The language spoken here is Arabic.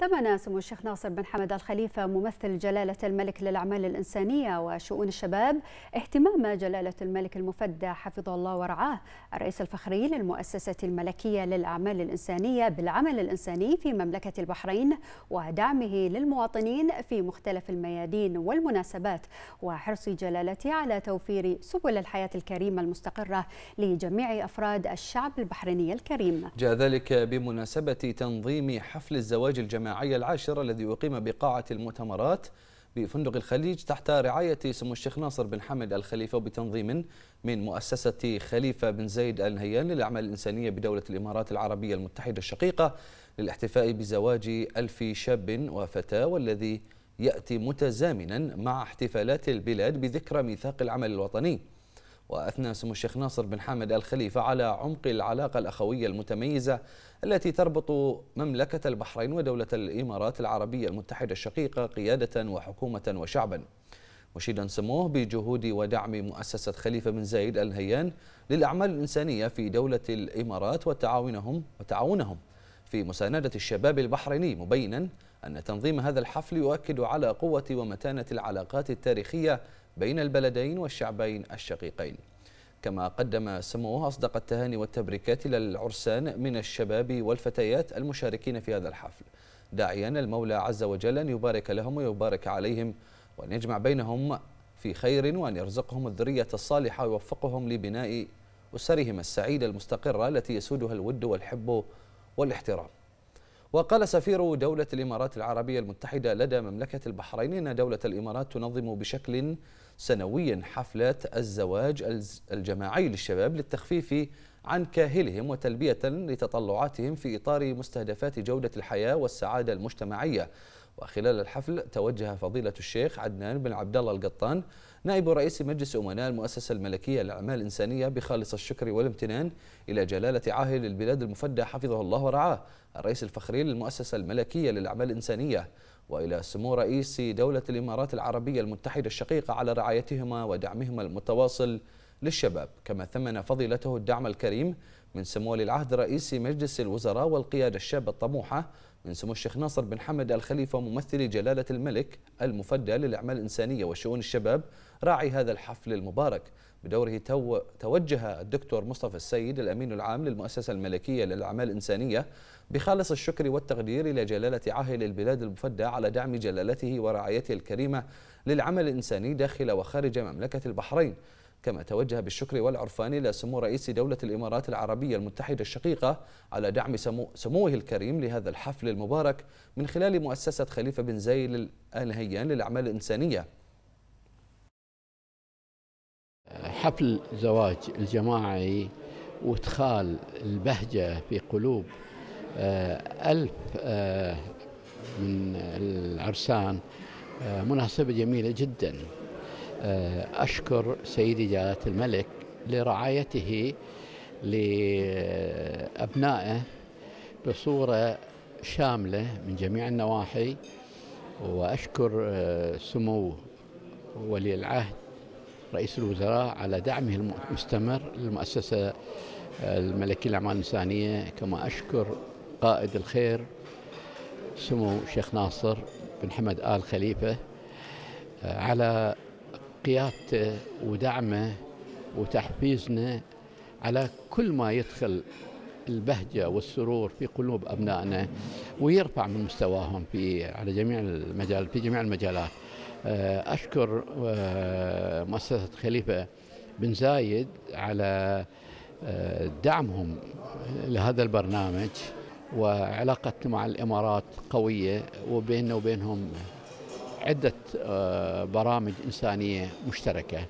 ثمن سمو الشيخ ناصر بن حمد الخليفة ممثل جلالة الملك للأعمال الإنسانية وشؤون الشباب اهتمام جلالة الملك المفدى حفظه الله ورعاه الرئيس الفخري للمؤسسة الملكية للأعمال الإنسانية بالعمل الإنساني في مملكة البحرين ودعمه للمواطنين في مختلف الميادين والمناسبات وحرص جلالته على توفير سبل الحياة الكريمة المستقرة لجميع أفراد الشعب البحريني الكريم جاء ذلك بمناسبة تنظيم حفل الزواج الجماعي الاجتماعي العاشر الذي أقيم بقاعة المؤتمرات بفندق الخليج تحت رعاية سمو الشيخ ناصر بن حمد الخليفة وبتنظيم من مؤسسة خليفة بن زيد آل نهيان للأعمال الإنسانية بدولة الإمارات العربية المتحدة الشقيقة للاحتفاء بزواج ألف شاب وفتاة والذي يأتي متزامنا مع احتفالات البلاد بذكرى ميثاق العمل الوطني وأثنى سمو الشيخ ناصر بن حامد الخليفة على عمق العلاقة الأخوية المتميزة التي تربط مملكة البحرين ودولة الإمارات العربية المتحدة الشقيقة قيادة وحكومة وشعبا مشيدا سموه بجهود ودعم مؤسسة خليفة بن زايد الهيان للأعمال الإنسانية في دولة الإمارات وتعاونهم وتعاونهم في مساندة الشباب البحريني مبينا أن تنظيم هذا الحفل يؤكد على قوة ومتانة العلاقات التاريخية بين البلدين والشعبين الشقيقين كما قدم سموه أصدق التهاني والتبريكات للعرسان من الشباب والفتيات المشاركين في هذا الحفل داعيا المولى عز وجل أن يبارك لهم ويبارك عليهم وأن يجمع بينهم في خير وأن يرزقهم الذرية الصالحة ويوفقهم لبناء أسرهم السعيدة المستقرة التي يسودها الود والحب والاحترام وقال سفير دولة الإمارات العربية المتحدة لدى مملكة البحرين إن دولة الإمارات تنظم بشكل سنوي حفلة الزواج الجماعي للشباب للتخفيف عن كاهلهم وتلبية لتطلعاتهم في إطار مستهدفات جودة الحياة والسعادة المجتمعية وخلال الحفل توجه فضيلة الشيخ عدنان بن عبد الله القطان نائب رئيس مجلس أمناء المؤسسة الملكية للأعمال الإنسانية بخالص الشكر والامتنان إلى جلالة عاهل البلاد المفدى حفظه الله ورعاه الرئيس الفخري للمؤسسة الملكية للأعمال الإنسانية وإلى سمو رئيس دولة الإمارات العربية المتحدة الشقيقة على رعايتهما ودعمهما المتواصل للشباب كما ثمن فضيلته الدعم الكريم من سمو ولي العهد رئيس مجلس الوزراء والقيادة الشابة الطموحة من سمو الشيخ ناصر بن حمد الخليفة ممثل جلالة الملك المفدى للأعمال الإنسانية وشؤون الشباب راعي هذا الحفل المبارك بدوره تو توجه الدكتور مصطفى السيد الأمين العام للمؤسسة الملكية للأعمال الإنسانية بخالص الشكر والتقدير إلى جلالة عاهل البلاد المفدى على دعم جلالته ورعايته الكريمة للعمل الإنساني داخل وخارج مملكة البحرين كما توجه بالشكر والعرفان إلى سمو رئيس دولة الإمارات العربية المتحدة الشقيقة على دعم سمو سموه الكريم لهذا الحفل المبارك من خلال مؤسسة خليفة بن زايد آل هيان للأعمال الإنسانية حفل زواج الجماعي وادخال البهجة في قلوب آه، ألف آه، من العرسان آه، مناسبة جميلة جداً آه، أشكر سيدي جلالة الملك لرعايته لأبنائه بصورة شاملة من جميع النواحي وأشكر آه، سمو ولي العهد رئيس الوزراء على دعمه المستمر للمؤسسة آه، الملكية للأعمال الإنسانية كما أشكر قائد الخير سمو الشيخ ناصر بن حمد آل خليفة على قيادته ودعمه وتحفيزنا على كل ما يدخل البهجة والسرور في قلوب أبنائنا ويرفع من مستواهم في على جميع المجال في جميع المجالات آه، أشكر آه، مؤسسة خليفة بن زايد على آه، دعمهم لهذا البرنامج وعلاقتنا مع الإمارات قوية وبيننا وبينهم عدة آه، برامج إنسانية مشتركة